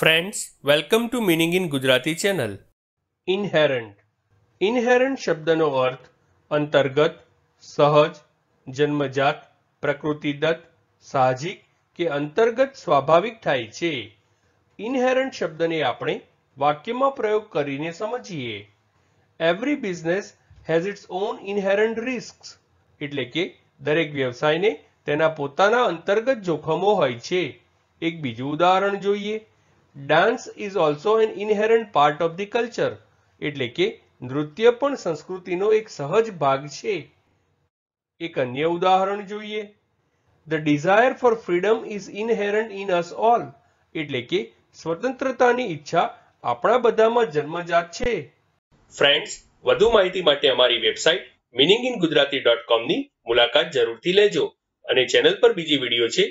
friends welcome to meaning in Gujarati channel inherent inherent શબ્દનો અર્થ અંતર્ગત સહજ જન્મજાત પ્રકૃતિદત્ત સાહજિક કે અંતર્ગત સ્વાભાવિક થાય છે ઇનહેરન્ટ શબ્દને આપણે વાક્યમાં પ્રયોગ કરીને સમજીએ every business has its own inherent risk એટલે કે દરેક વ્યવસાયને તેના પોતાના અંતર્ગત જોખમો હોય છે એક બીજું ઉદાહરણ જોઈએ dance is also an inherent part of the culture એટલે કે નૃત્ય પણ સંસ્કૃતિનો એક સહજ ભાગ છે એક અન્ય ઉદાહરણ જોઈએ the desire for freedom is inherent in us all એટલે કે સ્વતંત્રતાની ઈચ્છા આપણા બધામાં જન્મજાત છે ફ્રેન્ડ્સ વધુ માહિતી માટે અમારી website meaning in Gujarati dot કોમની મુલાકાત જરૂરથી લેજો અને ચેનલ પર બીજી વિડીયો છે